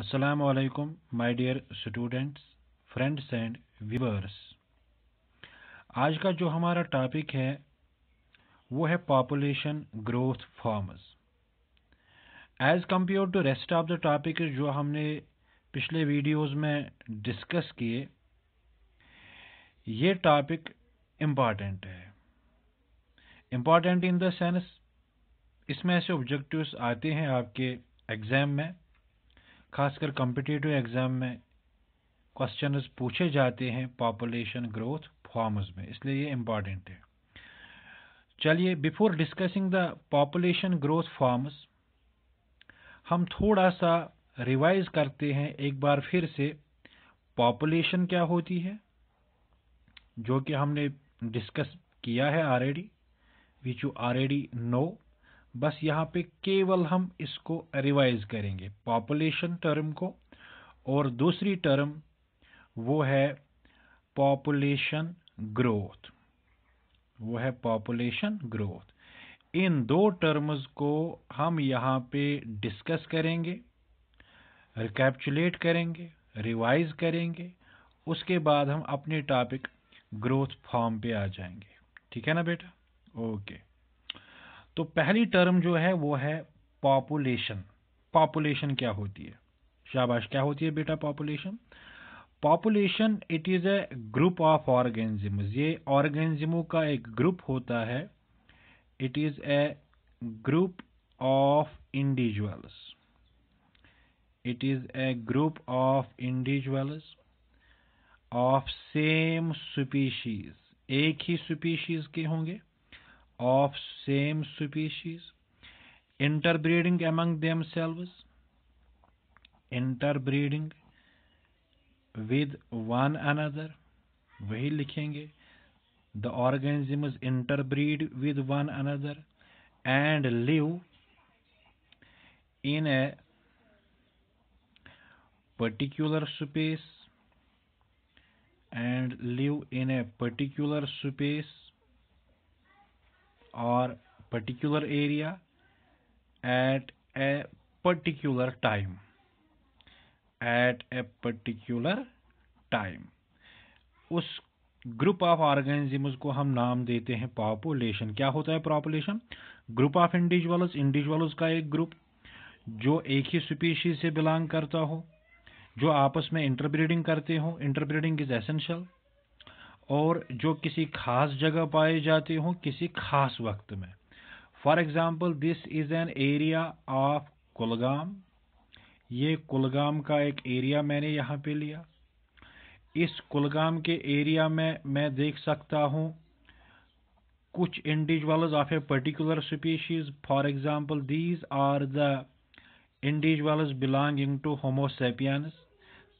Assalamualaikum, my dear students friends and viewers. आज का जो हमारा टॉपिक है वो है population growth forms as compare to rest of the topic जो हमने पिछले वीडियोज में डिस्कस किए ये टॉपिक इम्पॉर्टेंट है इम्पॉर्टेंट इन देंस इसमें ऐसे ऑब्जेक्टिव आते हैं आपके एग्ज़ाम में खासकर कॉम्पिटिटिव एग्ज़ाम में क्वेश्चन पूछे जाते हैं पॉपुलेशन ग्रोथ फॉर्म्स में इसलिए ये इम्पॉर्टेंट है चलिए before discussing the population growth forms हम थोड़ा सा रिवाइज करते हैं एक बार फिर से पॉपुलेशन क्या होती है जो कि हमने डिस्कस किया है already which you already know बस यहाँ पे केवल हम इसको रिवाइज करेंगे पॉपुलेशन टर्म को और दूसरी टर्म वो है पॉपुलेशन ग्रोथ वो है पॉपुलेशन ग्रोथ इन दो टर्म्स को हम यहाँ पे डिस्कस करेंगे रिकैप्चुलेट करेंगे रिवाइज करेंगे उसके बाद हम अपने टॉपिक ग्रोथ फॉर्म पे आ जाएंगे ठीक है ना बेटा ओके तो पहली टर्म जो है वो है पॉपुलेशन पॉपुलेशन क्या होती है शाबाश क्या होती है बेटा population population it is a group of organism ये ऑर्गेनिज्मों का एक ग्रुप होता है it is a group of individuals it is a group of individuals of same species एक ही स्पीशीज के होंगे of same species interbreeding among themselves interbreeding with one another वही लिखेंगे the organisms interbreed with one another and live in a particular space and live in a particular space or particular area at a particular time at a particular time उस group of organisms को हम नाम देते हैं population क्या होता है population group of individuals individuals का एक ग्रुप जो एक ही स्पीशीज से बिलोंग करता हो जो आपस में इंटरब्रीडिंग करते हो इंटरब्रीडिंग इज एसेंशियल और जो किसी खास जगह पाए जाते हों किसी खास वक्त में for example this is an area of Kulgam ये कुलगाम का एक एरिया मैंने यहाँ पे लिया इस कुलगाम के एरिया में मैं देख सकता हूँ कुछ individuals of a particular species for example these are the individuals belonging to homo sapiens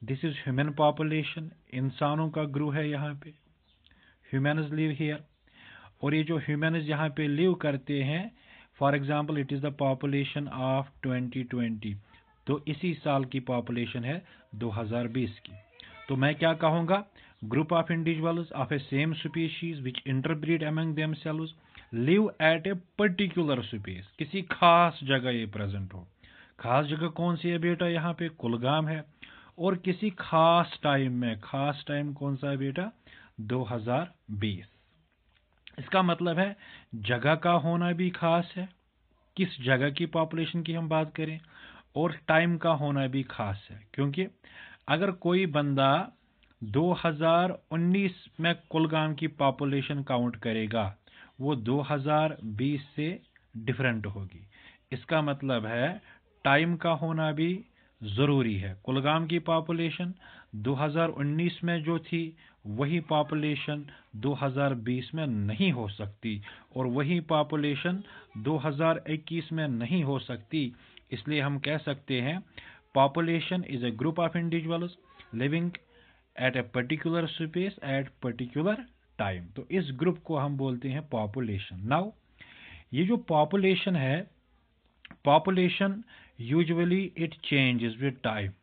this is human population इंसानों का ग्रुह है यहाँ पे ह्यूमनज लिव हेयर और ये जो ह्यूमनज यहाँ पे लिव करते हैं for example it is the population of 2020 तो इसी साल की पॉपुलेशन है 2020 की तो मैं क्या कहूँगा group of individuals of a same species which interbreed among themselves live at a particular space किसी खास जगह ये प्रेजेंट हो खास जगह कौन सी है बेटा यहाँ पे कुलगाम है और किसी खास टाइम में खास टाइम कौन सा है बेटा 2020 इसका मतलब है जगह का होना भी खास है किस जगह की पॉपुलेशन की हम बात करें और टाइम का होना भी खास है क्योंकि अगर कोई बंदा 2019 में कुलगाम की पॉपुलेशन काउंट करेगा वो 2020 से डिफरेंट होगी इसका मतलब है टाइम का होना भी ज़रूरी है कुलगाम की पॉपुलेशन 2019 में जो थी वही पॉपुलेशन 2020 में नहीं हो सकती और वही पॉपुलेशन 2021 में नहीं हो सकती इसलिए हम कह सकते हैं population is a group of individuals living at a particular space at particular time तो इस ग्रुप को हम बोलते हैं पॉपुलेशन नाउ ये जो पॉपुलेशन है population usually it changes with time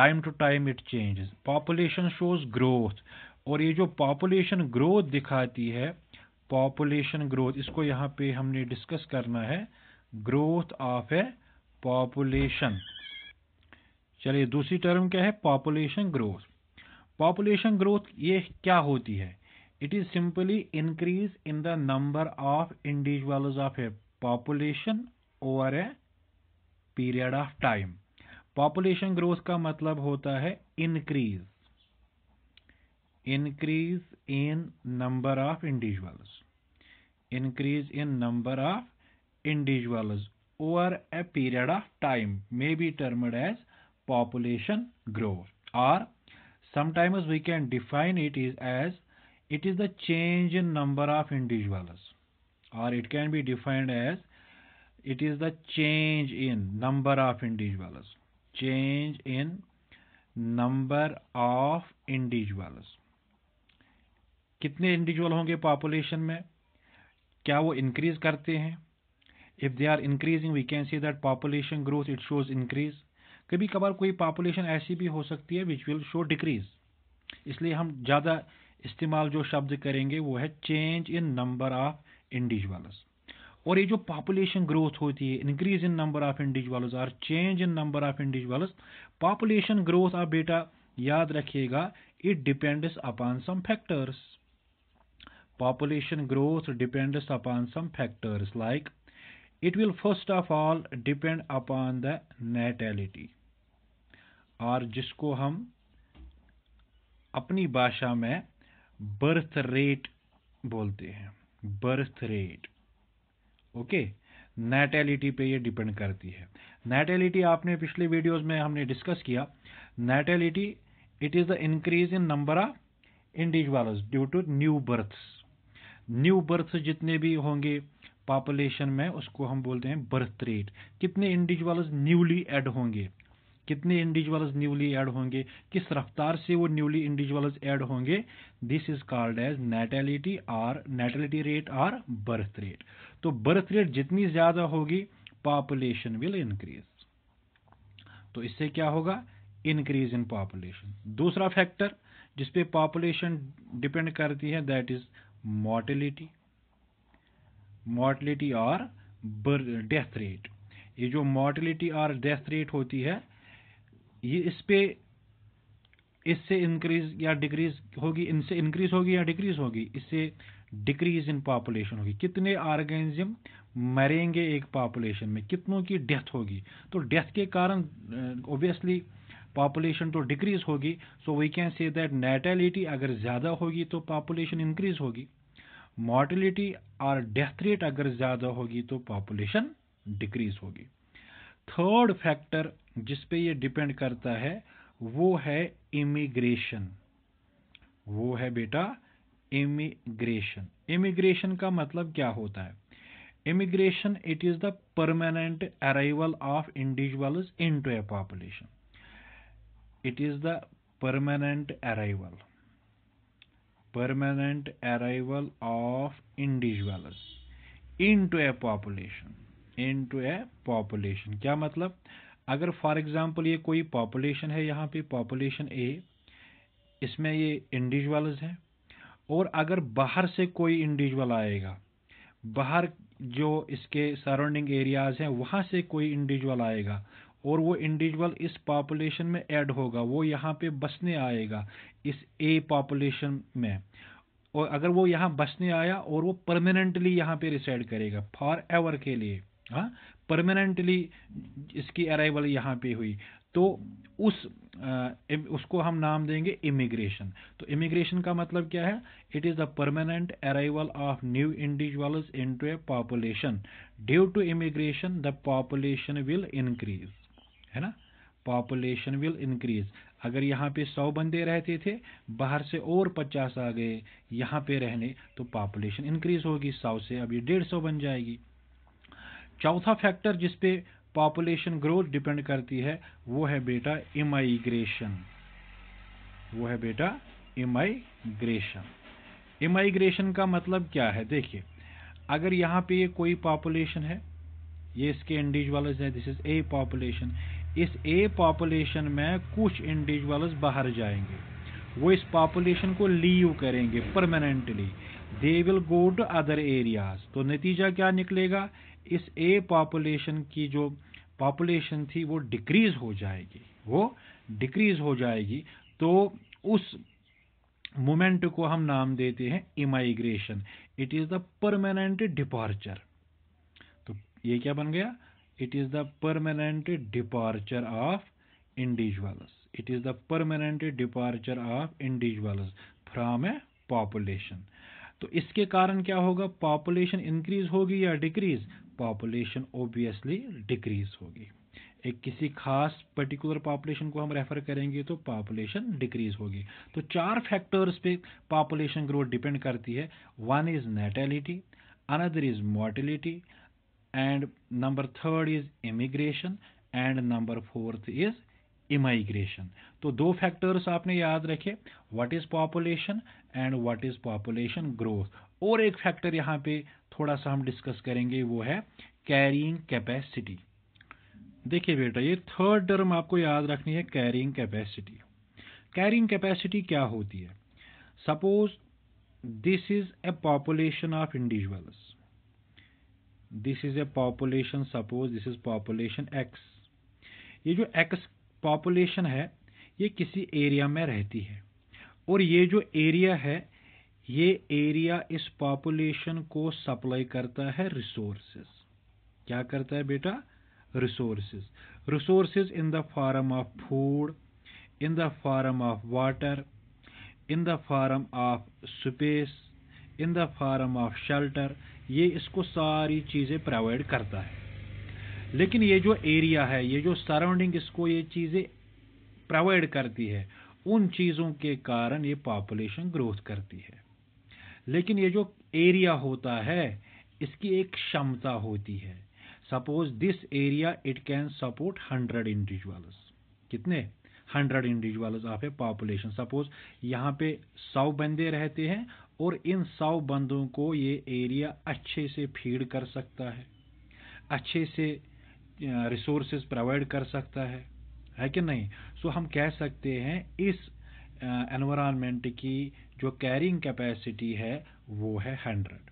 time to time it changes population shows growth और ये जो population growth दिखाती है population growth इसको यहाँ पे हमने discuss करना है growth of a population चलिए दूसरी term क्या है population growth population growth ये क्या होती है it is simply increase in the number of individuals of a population over a period of time population growth का मतलब होता है increase increase in number of individuals increase in number of individuals over a period of time may be termed as population growth और sometimes we can define it is as it is the change in number of individuals और it can be defined as it is the change in number of individuals change in number of individuals कितने individual होंगे population में क्या वो increase करते हैं if they are increasing we can see that population growth it shows increase कभी कभार कोई पॉपुलेशन ऐसी भी हो सकती है विच विल शो डिक्रीज इसलिए हम ज़्यादा इस्तेमाल जो शब्द करेंगे वो है change in number of individuals और ये जो पॉपुलेशन ग्रोथ होती है increase in number of individuals और change in number of individuals population growth आप बेटा याद रखिएगा it depends upon some factors population growth depends upon some factors like it will first of all depend upon the natality और जिसको हम अपनी भाषा में बर्थ रेट बोलते हैं बर्थ रेट ओके नेटेलिटी पे ये डिपेंड करती है नेटेलिटी आपने पिछले वीडियोस में हमने डिस्कस किया natality it is the increase in number of individuals due to new births new birth जितने भी होंगे पॉपुलेशन में उसको हम बोलते हैं बर्थ रेट कितने इंडिविजुअल्स न्यूली एड होंगे कितने इंडिविजुअल्स न्यूली ऐड होंगे किस रफ्तार से वो न्यूली इंडिविजुअल्स ऐड होंगे this is called as natality or natality rate or birth rate तो बर्थ रेट जितनी ज़्यादा होगी पॉपुलेशन विल इंक्रीज तो इससे क्या होगा इंक्रीज इन पॉपुलेशन दूसरा फैक्टर जिसपे पॉपुलेशन डिपेंड करती है दैट इज मॉर्टिलिटी मॉर्टिलिटी और डेथ रेट ये जो मॉर्टिलिटी और डेथ रेट होती है ये इस पे इससे इंक्रीज या डिक्रीज होगी इनसे इंक्रीज होगी या डिक्रीज होगी इससे डिक्रीज इन पॉपुलेशन होगी कितने ऑर्गेनिज्म मरेंगे एक पॉपुलेशन में कितनों की डेथ होगी तो डेथ के कारण ओबियसली पॉपुलेशन तो डिक्रीज होगी so we can say that natality अगर ज़्यादा होगी तो पॉपुलेशन इंक्रीज होगी मॉर्टिलिटी और डेथ रेट अगर ज़्यादा होगी तो पॉपुलेशन डिक्रीज होगी थर्ड फैक्टर जिस पे ये डिपेंड करता है वो है इमिग्रेशन वो है बेटा इमिग्रेशन इमिग्रेशन का मतलब क्या होता है immigration it is the permanent arrival of individuals into a population it is the permanent arrival permanent arrival of individuals into a population into a population क्या मतलब अगर फॉर एग्ज़ाम्पल ये कोई पॉपुलेशन है यहाँ पे पॉपुलेशन ए इसमें ये इंडिविजुअल्स हैं और अगर बाहर से कोई इंडिविजुअल आएगा बाहर जो इसके सराउंडिंग एरियाज़ हैं वहाँ से कोई इंडिविजुअल आएगा और वो इंडिविजुअल इस पॉपुलेशन में ऐड होगा वो यहाँ पे बसने आएगा इस ए पॉपुलेशन में और अगर वो यहाँ बसने आया और वो परमानेंटली यहाँ पे रिसाइड करेगा फॉर एवर के लिए हाँ परमानेंटली इसकी अराइवल यहाँ पे हुई तो उस आ, उसको हम नाम देंगे इमिग्रेशन तो इमिग्रेशन का मतलब क्या है it is the permanent arrival of new individuals into a population due to immigration the population will increase है ना पॉपुलेशन विल इंक्रीज अगर यहाँ पे सौ बंदे रहते थे बाहर से और पचास आ गए यहाँ पे रहने तो पॉपुलेशन इंक्रीज होगी सौ से अब ये डेढ़ सौ बन जाएगी चौथा फैक्टर जिस पे पॉपुलेशन ग्रोथ डिपेंड करती है वो है बेटा इमाइग्रेशन वो है बेटा इमाइग्रेशन इमाइग्रेशन का मतलब क्या है देखिए अगर यहाँ पे ये कोई पॉपुलेशन है ये इसके इंडिविजुअल्स हैं दिस इज ए पॉपुलेशन इस ए पॉपुलेशन में कुछ इंडिविजुअल्स बाहर जाएंगे वो इस पॉपुलेशन को लीव करेंगे permanently they will go to other areas तो नतीजा क्या निकलेगा इस ए पॉपुलेशन की जो पॉपुलेशन थी वो डिक्रीज हो जाएगी वो डिक्रीज हो जाएगी तो उस मोमेंट को हम नाम देते हैं emigration it is the permanent departure तो ये क्या बन गया it is the permanent departure of individuals it is the permanent departure of individuals from a population तो इसके कारण क्या होगा पॉपुलेशन इंक्रीज होगी या डिक्रीज पॉपुलेशन ओबियसली डिक्रीज होगी एक किसी खास पर्टिकुलर पॉपुलेशन को हम रेफर करेंगे तो पॉपुलेशन डिक्रीज होगी तो चार फैक्टर्स पे पॉपुलेशन ग्रोथ डिपेंड करती है one is natality another is mortality and number third is immigration and number fourth is emigration तो दो फैक्टर्स आपने याद रखे what is population and what is population growth और एक फैक्टर यहाँ पे थोड़ा सा हम डिस्कस करेंगे वो है कैरिंग कैपेसिटी देखिए बेटा ये थर्ड टर्म आपको याद रखनी है कैरिंग कैपेसिटी कैरिंग कैपेसिटी क्या होती है suppose this is a population of individuals this is a population suppose this is population X ये जो एक्स पॉपुलेशन है ये किसी एरिया में रहती है और ये जो एरिया है ये एरिया इस पॉपुलेशन को सप्लाई करता है रिसोर्सेज क्या करता है बेटा resources resources in the form of food in the form of water in the form of space in the form of shelter ये इसको सारी चीज़ें प्रोवाइड करता है लेकिन ये जो एरिया है ये जो सराउंडिंग इसको ये चीज़ें प्रोवाइड करती है उन चीज़ों के कारण ये पॉपुलेशन ग्रोथ करती है लेकिन ये जो एरिया होता है इसकी एक क्षमता होती है suppose this area it can support hundred individuals कितने hundred individuals of a population suppose यहाँ पे सौ बंदे रहते हैं और इन सौ बंदों को ये एरिया अच्छे से फीड कर सकता है अच्छे से रिसोर्सेज प्रोवाइड कर सकता है है कि नहीं सो so, हम कह सकते हैं इस एनवायरनमेंट की जो कैरिंग कैपेसिटी है वो है हंड्रेड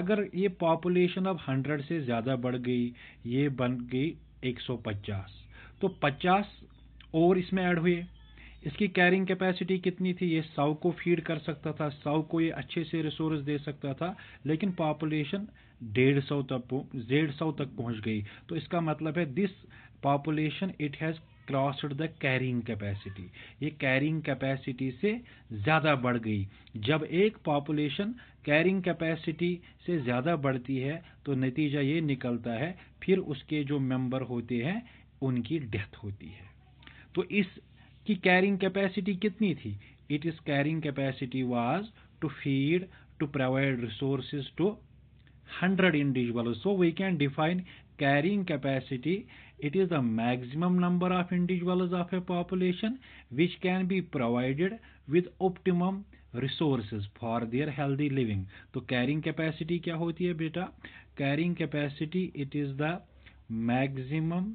अगर ये पॉपुलेशन अब हंड्रेड से ज़्यादा बढ़ गई ये बन गई 150 तो 50 और इसमें ऐड हुए इसकी कैरिंग कैपेसिटी कितनी थी ये सौ को फीड कर सकता था सौ को ये अच्छे से रिसोर्स दे सकता था लेकिन पॉपुलेशन डेढ़ सौ तक डेढ़ सौ तक पहुंच गई तो इसका मतलब है this population it has crossed the carrying capacity ये कैरिंग कैपेसिटी से ज़्यादा बढ़ गई जब एक पॉपुलेशन कैरिंग कैपेसिटी से ज़्यादा बढ़ती है तो नतीजा ये निकलता है फिर उसके जो मेंबर होते हैं उनकी डेथ होती है तो इस की कैरिंग कैपेसिटी कितनी थी it is carrying capacity was to feed to provide resources to 100 individuals. So we can define carrying capacity. It is the maximum number of individuals of a population which can be provided with optimum resources for their healthy living तो carrying capacity क्या होती है बेटा carrying capacity it is the maximum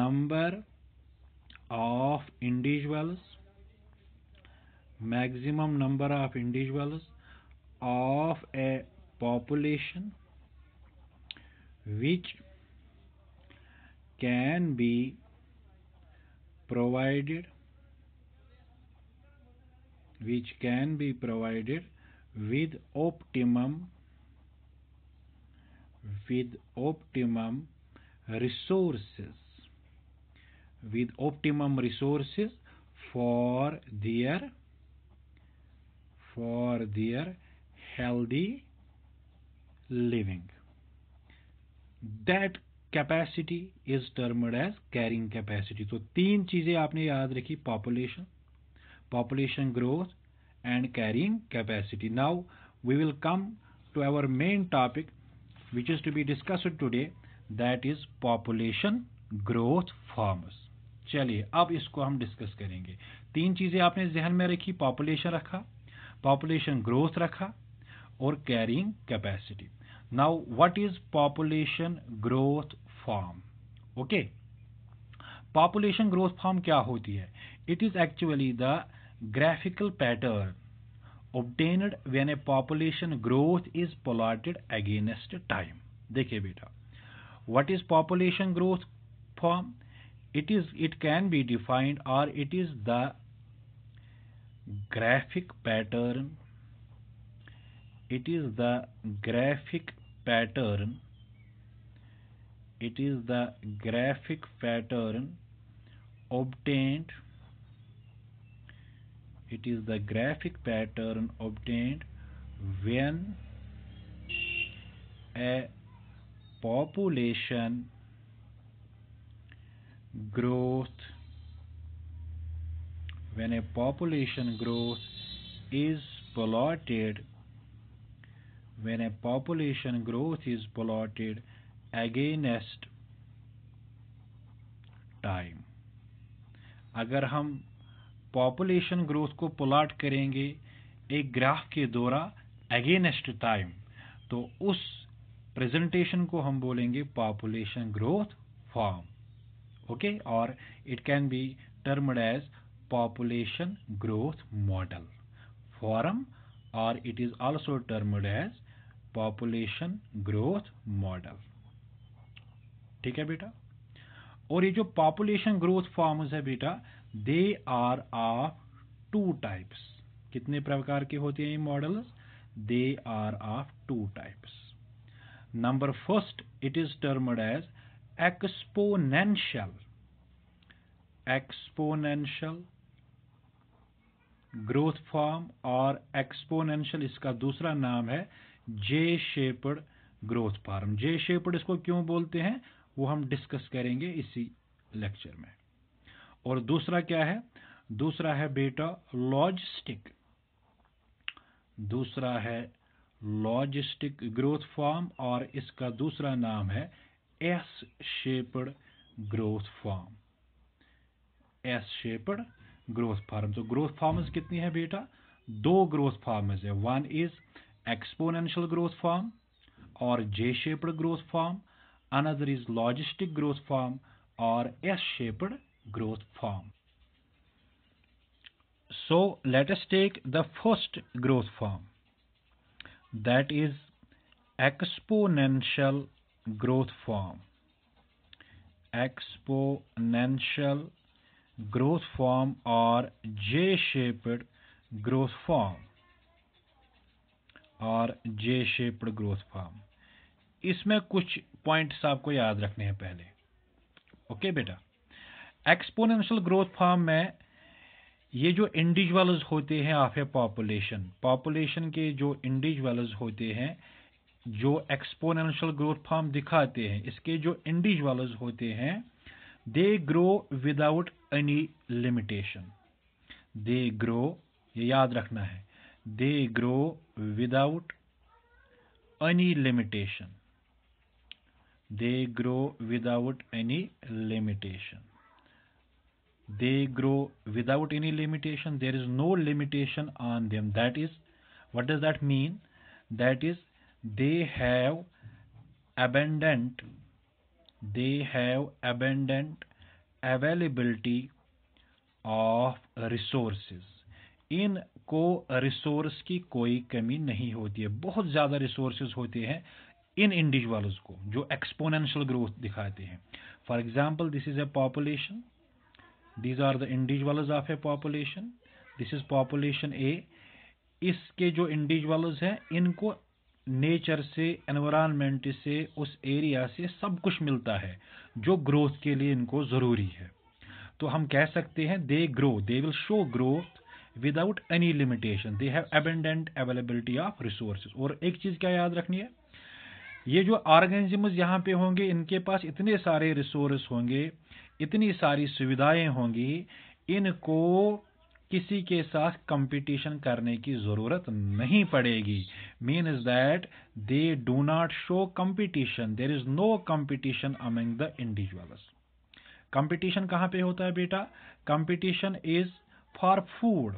number of individuals maximum number of individuals of a population which can be provided which can be provided with optimum with optimum resources with optimum resources for their for their healthy living. That capacity is termed as carrying capacity. तो तीन चीजें आपने याद रखी population, population growth and carrying capacity. Now we will come to our main topic which is to be discussed today that is population growth farmers. चलिए अब इसको हम डिस्कस करेंगे तीन चीजें आपने जहन में रखी पॉपुलेशन रखा पॉपुलेशन ग्रोथ रखा और carrying capacity now what is population growth form okay population growth form kya hoti hai it is actually the graphical pattern obtained when a population growth is plotted against time देखिए बेटा what is population growth form it is it can be defined or it is the graphic pattern it is the graphic pattern it is the graphic pattern obtained it is the graphic pattern obtained when a population growth when a population growth is plotted when a population growth is plotted against time अगर हम population growth को plot करेंगे एक graph के द्वारा against time तो उस presentation को हम बोलेंगे पॉपुलेशन ग्रोथ फॉर्म ओके और it can be termed as population growth model form और it is also termed as population growth model ठीक है बेटा और ये जो पॉपुलेशन ग्रोथ फॉर्म्स है बेटा they are of two types कितने प्रकार के होते हैं ये models they are of two types number first it is termed as exponential exponential growth form और एक्सपोनेंशियल इसका दूसरा नाम है J shaped growth form J shaped इसको क्यों बोलते हैं वो हम डिस्कस करेंगे इसी लेक्चर में और दूसरा क्या है दूसरा है बेटा लॉजिस्टिक दूसरा है लॉजिस्टिक ग्रोथ फार्म और इसका दूसरा नाम है S shaped growth form S shaped growth form तो ग्रोथ फार्म कितनी है बेटा दो ग्रोथ फार्म है one is exponential growth form or J-shaped growth form. Another is logistic growth form or S-shaped growth form. So let us take the first growth form that is exponential growth form. Exponential growth form or J-shaped growth form. और जे shaped growth farm इसमें कुछ points आपको याद रखने हैं पहले okay बेटा exponential growth farm में ये जो इंडिविजुअल्स होते हैं ऑफ ए पॉपुलेशन पॉपुलेशन के जो इंडिविजुअल्स होते हैं जो एक्सपोनेंशियल ग्रोथ फार्म दिखाते हैं इसके जो इंडिविजुअल्स होते हैं they grow without any limitation they grow ये याद रखना है they grow without any limitation they grow without any limitation they grow without any limitation there is no limitation on them that is what does that mean that is they have abundant they have abundant availability of resources in को resource की कोई कमी नहीं होती है बहुत ज़्यादा resources होते हैं इन इंडिविजुअल्स को जो एक्सपोनेंशियल ग्रोथ दिखाते हैं for example this is a population these are the individuals of a population this is population A इसके जो इंडिविजुअल्स हैं इनको नेचर से एनवायरनमेंट से उस एरिया से सब कुछ मिलता है जो ग्रोथ के लिए इनको ज़रूरी है तो हम कह सकते हैं they grow they will show growth without any limitation they have abundant availability of resources और एक चीज़ क्या याद रखनी है ये जो ऑर्गेनिजम्स यहाँ पे होंगे इनके पास इतने सारे रिसोर्स होंगे इतनी सारी सुविधाएं होंगी इनको किसी के साथ कंपटीशन करने की ज़रूरत नहीं पड़ेगी mean is that they do not show competition there is no competition among the individuals competition कहाँ पे होता है बेटा competition is for food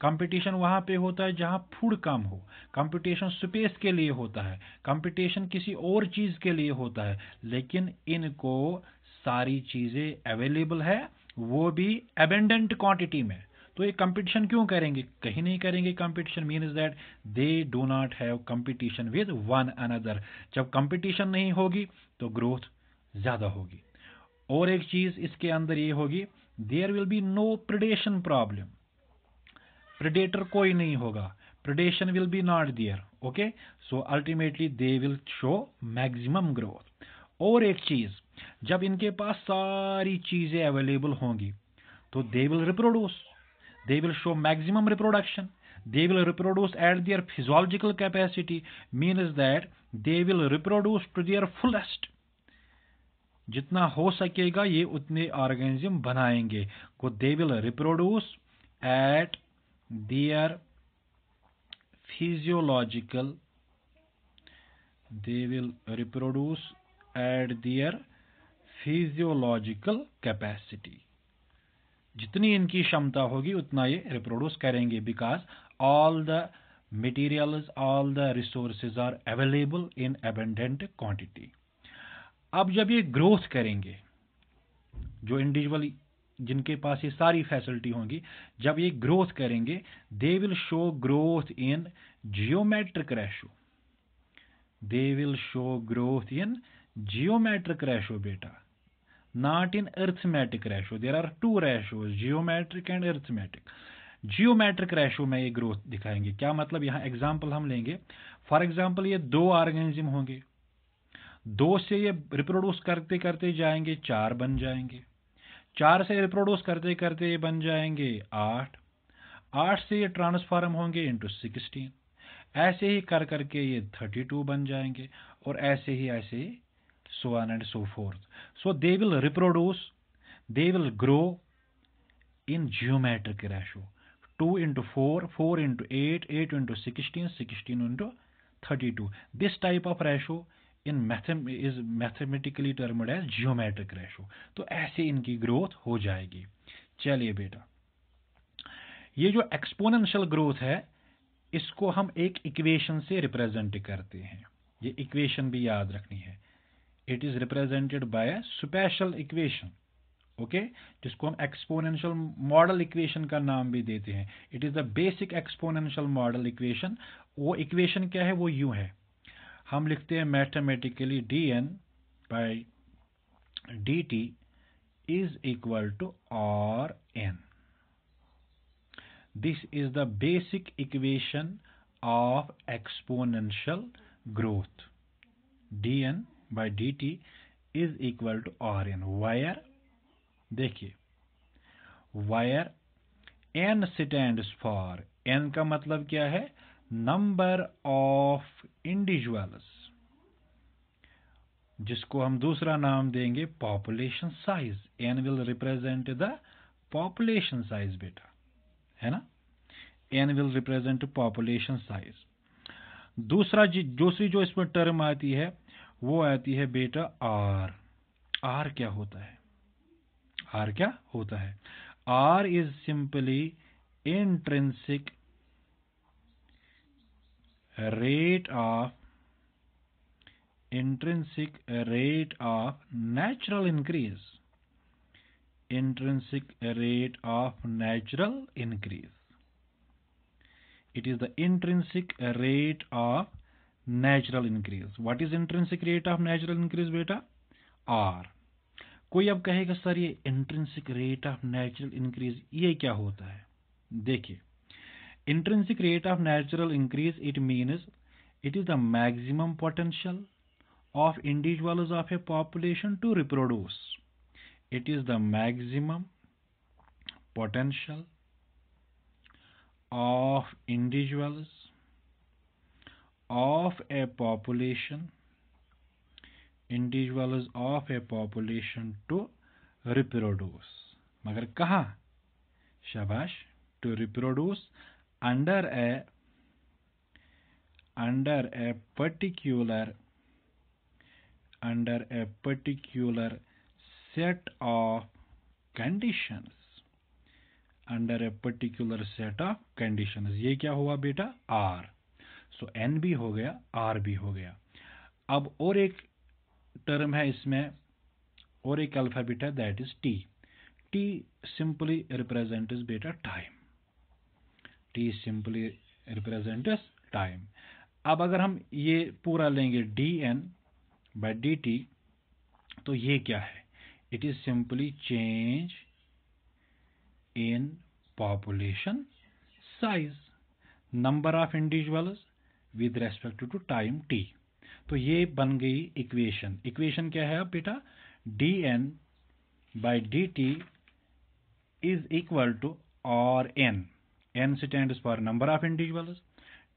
competition वहाँ पे होता है जहाँ फूड कम हो कंपटीशन स्पेस के लिए होता है कंपटीशन किसी और चीज़ के लिए होता है लेकिन इनको सारी चीज़ें अवेलेबल है वो भी एबेंडेंट क्वांटिटी में तो ये कंपटीशन क्यों करेंगे कहीं नहीं करेंगे competition means that they do not have competition with one another जब कंपटीशन नहीं होगी तो ग्रोथ ज़्यादा होगी और एक चीज़ इसके अंदर ये होगी there will be no predation problem predator कोई नहीं होगा predation will be not there okay so ultimately they will show maximum growth और एक चीज जब इनके पास सारी चीजें अवेलेबल होंगी तो they will reproduce they will show maximum reproduction they will reproduce at their physiological capacity means that they will reproduce to their fullest जितना हो सकेगा ये उतने ऑर्गेनिज्म बनाएंगे को they will reproduce at they are physiological they will reproduce at their physiological capacity जितनी इनकी क्षमता होगी उतना ये रिप्रोड्यूस करेंगे because all the materials, all the resources are available in abundant quantity अब जब ये ग्रोथ करेंगे जो इंडिविजुअल जिनके पास ये सारी फैसिलिटी होंगी जब ये ग्रोथ करेंगे they will show growth in geometric ratio they will show growth in geometric ratio बेटा not in arithmetic ratio there are two ratios geometric and arithmetic geometric ratio में ये ग्रोथ दिखाएंगे क्या मतलब यहां एग्जाम्पल हम लेंगे फॉर एग्जाम्पल ये दो ऑर्गेनिज्म होंगे दो से ये रिप्रोड्यूस करते करते जाएंगे चार बन जाएंगे चार से रिप्रोड्यूस करते करते ये बन जाएंगे आठ आठ से ये ट्रांसफार्म होंगे इंटू सिक्सटीन ऐसे ही कर करके ये थर्टी टू बन जाएंगे और ऐसे ही ऐसे ही so on and so forth so they will reproduce they will grow in geometric ratio two into four four into eight eight into sixteen sixteen into thirty two this type of ratio in math is mathematically termed as geometric ratio तो ऐसे इनकी growth हो जाएगी चलिए बेटा ये जो exponential growth है इसको हम एक इक्वेशन से रिप्रेजेंट करते हैं ये इक्वेशन भी याद रखनी है it is represented by a special equation okay जिसको हम एक्सपोनेंशियल मॉडल इक्वेशन का नाम भी देते हैं it is the basic exponential model equation वो इक्वेशन क्या है वो यू है हम लिखते हैं mathematically d N by d t is equal to r N this is the basic equation of exponential growth d N by d t is equal to r N where देखिए where N stands for N का मतलब क्या है number of individuals जिसको हम दूसरा नाम देंगे population size N will represent the population size बेटा है ना N will represent population size दूसरा दूसरी जो इसमें टर्म आती है वो आती है बेटा आर आर क्या होता है आर क्या होता है r is simply intrinsic rate of intrinsic rate of natural increase intrinsic rate of natural increase it is the intrinsic rate of natural increase what is intrinsic rate of natural increase बेटा r कोई अब कहेगा sir ये intrinsic rate of natural increase ये क्या होता है देखिए intrinsic rate of natural increase it means it is the maximum potential of individuals of a population to reproduce it is the maximum potential of individuals of a population individuals of a population to reproduce मगर कहा Shabash to reproduce under a under a particular under a particular set of conditions under a particular set of conditions ये क्या हुआ बेटा R so N भी हो गया R भी हो गया अब और एक टर्म है इसमें और एक अल्फाबेट है that is T T simply represent is बेटा time t simply represent time अब अगर हम ये पूरा लेंगे d N by d t तो ये क्या है it is simply change in population size number of individuals with respect to time t तो ये बन गई इक्वेशन इक्वेशन क्या है अब बेटा d N by d t is equal to r N N stands for number of individuals,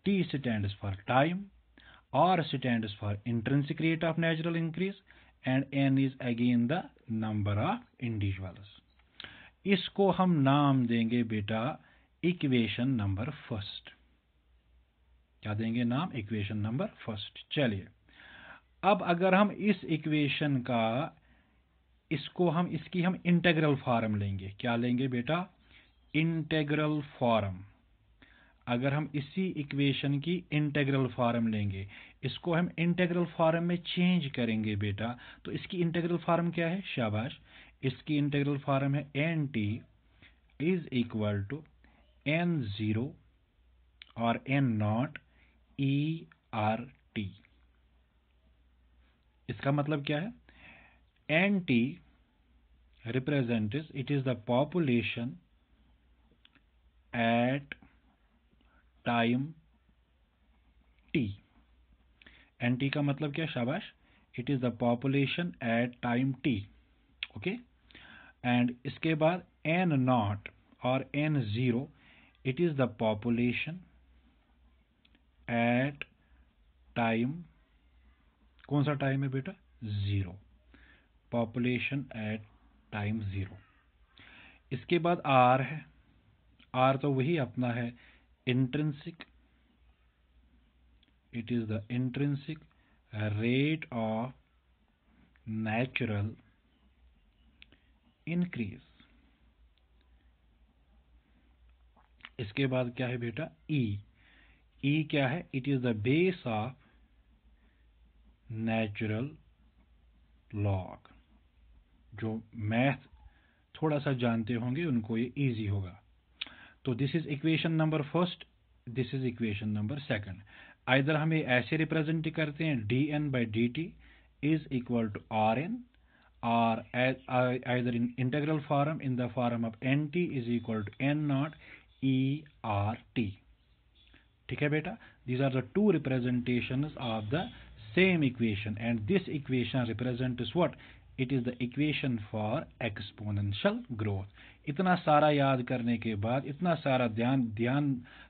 T stands for time, R stands for intrinsic rate of natural increase and N is again the number of individuals. इसको हम नाम देंगे बेटा equation number first क्या देंगे नाम equation number first चलिए अब अगर हम इस इक्वेशन का इसको हम इसकी हम इंटेग्रल फार्म लेंगे क्या लेंगे बेटा इंटेग्रल फॉर्म अगर हम इसी इक्वेशन की इंटेग्रल फॉर्म लेंगे इसको हम इंटेग्रल फॉर्म में चेंज करेंगे बेटा तो इसकी इंटेग्रल फॉर्म क्या है शाबाश इसकी इंटेग्रल फॉर्म है N t is equal to N zero और N naught e r t इसका मतलब क्या है N t represents it is the population at time t N t का मतलब क्या शाबाश it is the population at time t okay and इसके बाद एन नॉट और N zero it is the population at time कौन सा time है बेटा zero population at time zero इसके बाद आर है आर तो वही अपना है intrinsic it is the intrinsic rate of natural increase इसके बाद क्या है बेटा E E क्या है it is the base of natural log जो मैथ थोड़ा सा जानते होंगे उनको ये इजी होगा तो this is equation number first this is equation number second either हम ये ऐसे रिप्रेजेंट करते हैं d N by d t is equal to r N और either in integral form in the form of N t is equal to N naught e r t ठीक है बेटा these are the two representation of the same equation and this equation represents what it is the equation for exponential growth इतना सारा याद करने के बाद इतना सारा ध्यान ध्यान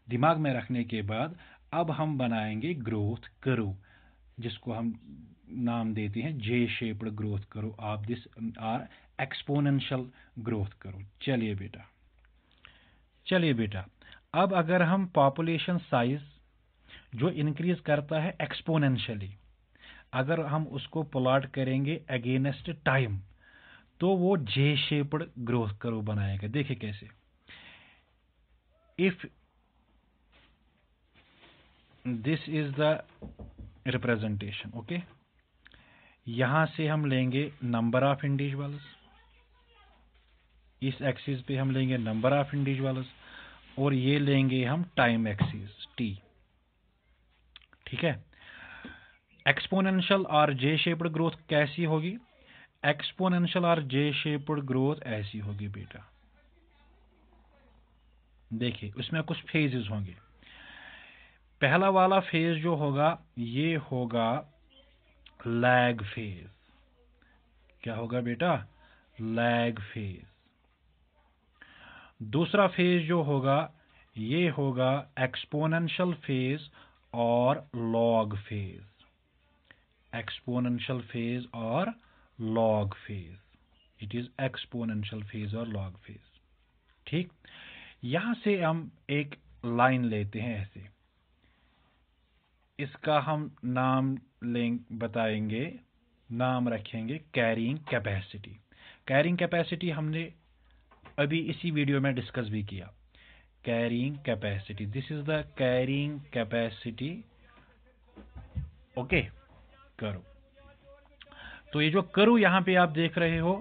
दिमाग में रखने के बाद अब हम बनाएंगे ग्रोथ करो जिसको हम नाम देते हैं जे शेप्ड ग्रोथ करो आप दिस आर एक्सपोनेंशियल ग्रोथ करो चलिए बेटा चलिए बेटा अब अगर हम पॉपुलेशन साइज जो इंक्रीज करता है एक्सपोनेंशियली अगर हम उसको प्लॉट करेंगे अगेंस्ट टाइम तो वो जे शेप्ड ग्रोथ करो बनाएगा देखिए कैसे if this is the representation okay यहां से हम लेंगे नंबर ऑफ इंडिविजुअल्स इस एक्सिस पे हम लेंगे नंबर ऑफ इंडिविजुअल्स और ये लेंगे हम टाइम एक्सिस टी ठीक है एक्सपोनेंशियल और जे शेप्ड ग्रोथ कैसी होगी एक्सपोनेंशियल और जे शेप्ड ग्रोथ ऐसी होगी बेटा देखिए उसमें कुछ फेजेस होंगे पहला वाला फेज जो होगा ये होगा लैग फेज क्या होगा बेटा लैग फेज दूसरा फेज जो होगा ये होगा एक्सपोनेंशियल फेज और लॉग फेज एक्सपोनेंशियल फेज और log phase it is exponential phase और लॉग फेज ठीक यहां से हम एक लाइन लेते हैं ऐसे इसका हम नाम लें बताएंगे नाम रखेंगे कैरिंग कैपेसिटी कैरिंग कैपेसिटी हमने अभी इसी वीडियो में डिस्कस भी किया carrying capacity this is the carrying capacity okay करो तो ये जो करु यहां पे आप देख रहे हो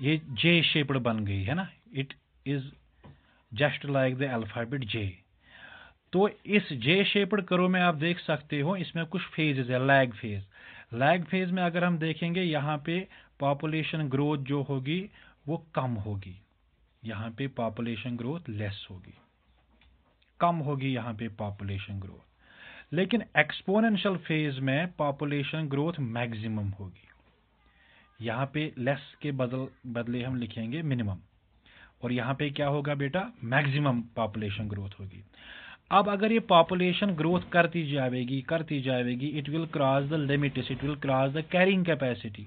ये जे शेप्ड बन गई है ना it is just like the alphabet J तो इस जे शेप्ड करो में आप देख सकते हो इसमें कुछ फेजेज है लैग फेज लैग फेज में अगर हम देखेंगे यहां पे पॉपुलेशन ग्रोथ जो होगी वो कम होगी यहां पे पॉपुलेशन ग्रोथ लेस होगी कम होगी यहां पे पॉपुलेशन ग्रोथ लेकिन एक्सपोनेंशियल फेज में पॉपुलेशन ग्रोथ मैक्सिमम होगी यहाँ पे लेस के बदल बदले हम लिखेंगे मिनिमम और यहाँ पे क्या होगा बेटा मैक्सिमम पॉपुलेशन ग्रोथ होगी अब अगर ये पॉपुलेशन ग्रोथ करती जाएगी करती जाएगी it will cross the limits it will cross the carrying capacity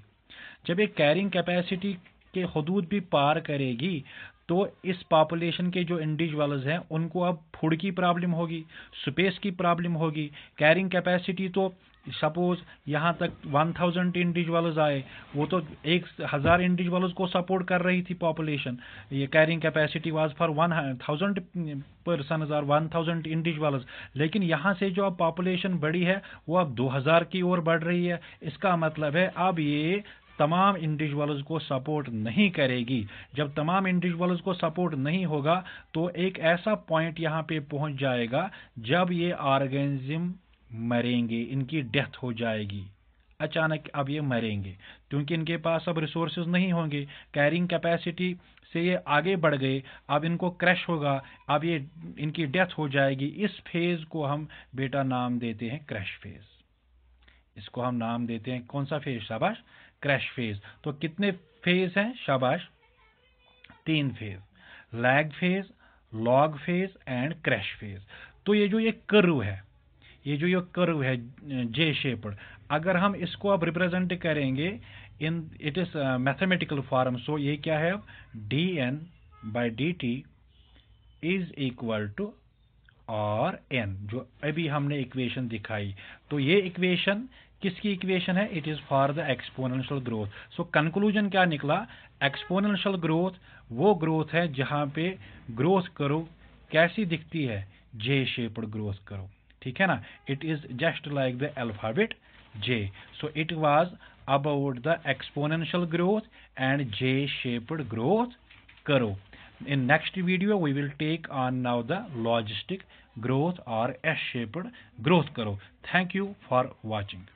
जब ये कैरिंग कैपेसिटी के हदूद भी पार करेगी तो इस पॉपुलेशन के जो इंडिविजुअल्स हैं उनको अब फूड की प्रॉब्लम होगी स्पेस की प्रॉब्लम होगी कैरिंग कैपेसिटी तो सपोज यहाँ तक 1000 इंडिविजुअल्स आए वो तो एक हज़ार इंडिविजुअल्स को सपोर्ट कर रही थी पॉपुलेशन ये carrying capacity was for 1000 person और थाउजेंड इंडिविजुअल्स लेकिन यहाँ से जो अब पॉपुलेशन बढ़ी है वो अब 2000 की ओर बढ़ रही है इसका मतलब है अब ये तमाम इंडिविजुअल्स को सपोर्ट नहीं करेगी जब तमाम इंडिविजुअल्स को सपोर्ट नहीं होगा तो एक ऐसा पॉइंट यहाँ पे पहुँच जाएगा जब ये ऑर्गेनिज्म मरेंगे इनकी डेथ हो जाएगी अचानक अब ये मरेंगे क्योंकि इनके पास अब रिसोर्सेज नहीं होंगे कैरिंग कैपेसिटी से ये आगे बढ़ गए अब इनको क्रैश होगा अब ये इनकी डेथ हो जाएगी इस फेज़ को हम बेटा नाम देते हैं क्रैश फेज़ इसको हम नाम देते हैं कौन सा फेज़ शाबाश क्रैश फेज़ तो कितने फेज़ हैं शाबाश तीन phase lag phase log phase and crash phase तो ये जो ये कर्व है ये जो ये कर्व है जे शेपड अगर हम इसको अब रिप्रेजेंट करेंगे in it is mathematical form so ये क्या है d N by d t is equal to r N जो अभी हमने इक्वेशन दिखाई तो ये इक्वेशन किसकी इक्वेशन है it is for the exponential growth so conclusion क्या निकला एक्सपोनेंशियल ग्रोथ वो ग्रोथ है जहाँ पे ग्रोथ करो कैसी दिखती है जे शेप्ड ग्रोथ करो ठीक है ना it is just like the alphabet J so it was about the exponential growth and J shaped growth करो in next video we will take on now the logistic growth or s shaped growth curve thank you for watching